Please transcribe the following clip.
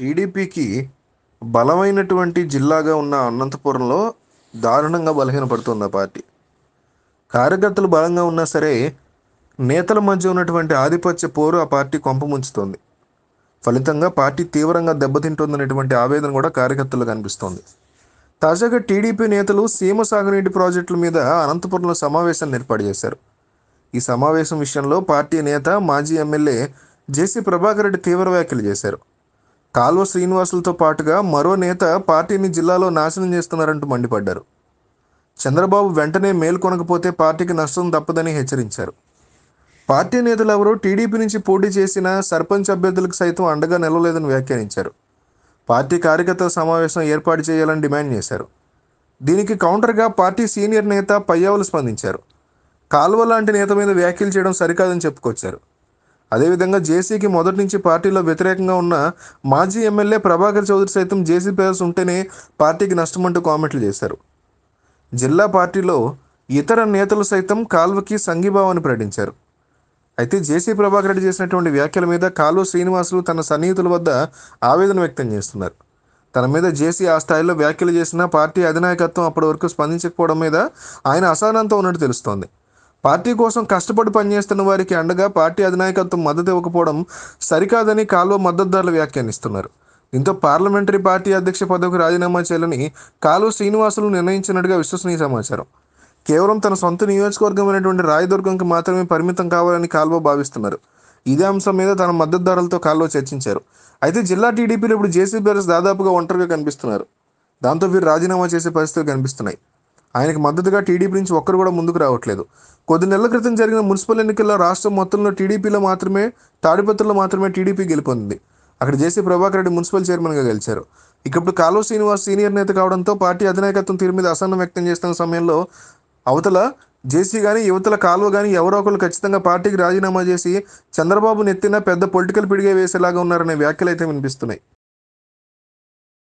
టీడీపీకి బలమైనటువంటి జిల్లాగా ఉన్న అనంతపురంలో దారుణంగా బలహీనపడుతుంది ఆ పార్టీ కార్యకర్తలు బలంగా ఉన్నా సరే నేతల మధ్య ఉన్నటువంటి ఆధిపత్య పోరు ఆ పార్టీ కొంపముంచుతోంది ఫలితంగా పార్టీ తీవ్రంగా దెబ్బతింటుందనేటువంటి ఆవేదన కూడా కార్యకర్తలు కనిపిస్తోంది తాజాగా టీడీపీ నేతలు సీమ సాగునీటి ప్రాజెక్టుల మీద అనంతపురంలో సమావేశాన్ని ఏర్పాటు చేశారు ఈ సమావేశం విషయంలో పార్టీ నేత మాజీ ఎమ్మెల్యే జేసీ ప్రభాకర్ రెడ్డి తీవ్ర వ్యాఖ్యలు చేశారు కాల్వ శ్రీనివాసులతో పాటుగా మరో నేత పార్టీని జిల్లాలో నాశనం చేస్తున్నారంటూ మండిపడ్డారు చంద్రబాబు వెంటనే మేల్కొనకపోతే పార్టీకి నష్టం తప్పదని హెచ్చరించారు పార్టీ నేతలు ఎవరో టీడీపీ నుంచి పోటీ చేసిన సర్పంచ్ అభ్యర్థులకు సైతం అండగా నిలవలేదని వ్యాఖ్యానించారు పార్టీ కార్యకర్తల సమావేశం ఏర్పాటు చేయాలని డిమాండ్ చేశారు దీనికి కౌంటర్గా పార్టీ సీనియర్ నేత పయ్యావులు స్పందించారు కాల్వ లాంటి నేత మీద వ్యాఖ్యలు చేయడం సరికాదని చెప్పుకొచ్చారు అదేవిధంగా జేసీకి మొదటి నుంచి పార్టీలో వ్యతిరేకంగా ఉన్న మాజీ ఎమ్మెల్యే ప్రభాకర్ చౌదరి సైతం జేసీ పేర్స్ ఉంటేనే పార్టీకి నష్టమంటూ కామెంట్లు చేశారు జిల్లా పార్టీలో ఇతర నేతలు సైతం కాల్వకి సంఘీభావాన్ని ప్రకటించారు అయితే జేసీ ప్రభాకర్ రెడ్డి చేసినటువంటి వ్యాఖ్యల మీద కాలువ శ్రీనివాసులు తన సన్నిహితుల వద్ద ఆవేదన వ్యక్తం చేస్తున్నారు తన మీద జేసీ ఆ స్థాయిలో వ్యాఖ్యలు చేసిన పార్టీ అధినాయకత్వం అప్పటి వరకు స్పందించకపోవడం మీద ఆయన అసహనంతో ఉన్నట్టు తెలుస్తోంది పార్టీ కోసం కష్టపడి పనిచేస్తున్న వారికి అండగా పార్టీ అధినాయకత్వం మద్దతు ఇవ్వకపోవడం సరికాదని కాల్వ మద్దతుదారులు వ్యాఖ్యానిస్తున్నారు దీంతో పార్లమెంటరీ పార్టీ అధ్యక్ష పదవికి రాజీనామా చేయాలని కాలువ శ్రీనివాసులు నిర్ణయించినట్టుగా విశ్వసనీయ సమాచారం కేవలం తన సొంత నియోజకవర్గం అనేటువంటి రాయదుర్గంకి మాత్రమే పరిమితం కావాలని కాల్వ భావిస్తున్నారు ఇదే అంశం మీద తన మద్దతుదారులతో కాల్వ చర్చించారు అయితే జిల్లా టీడీపీలో ఇప్పుడు జేసీ బెరస్ దాదాపుగా ఒంటరిగా కనిపిస్తున్నారు దాంతో వీరు రాజీనామా చేసే పరిస్థితులు కనిపిస్తున్నాయి ఆయనకు మద్దతుగా టీడీపీ నుంచి ఒక్కరు కూడా ముందుకు రావట్లేదు కొద్ది నెలల క్రితం జరిగిన మున్సిపల్ ఎన్నికల్లో రాష్ట్రం మొత్తంలో టీడీపీలో మాత్రమే తాడిపత్రులు మాత్రమే టీడీపీ గెలుపొంది అక్కడ జేసీ ప్రభాకర్ రెడ్డి మున్సిపల్ చైర్మన్గా గెలిచారు ఇప్పుడు కాలువ శ్రీనివాస్ సీనియర్ నేత కావడంతో పార్టీ అధినాయకత్వం తీరు మీద అసహనం వ్యక్తం చేస్తున్న సమయంలో అవతల జేసీ కానీ యువతల కాలువ కానీ ఎవరో ఒకరు ఖచ్చితంగా పార్టీకి రాజీనామా చేసి చంద్రబాబు నెత్తిన పెద్ద పొలిటికల్ పిడిగే వేసేలాగా ఉన్నారనే వ్యాఖ్యలు అయితే వినిపిస్తున్నాయి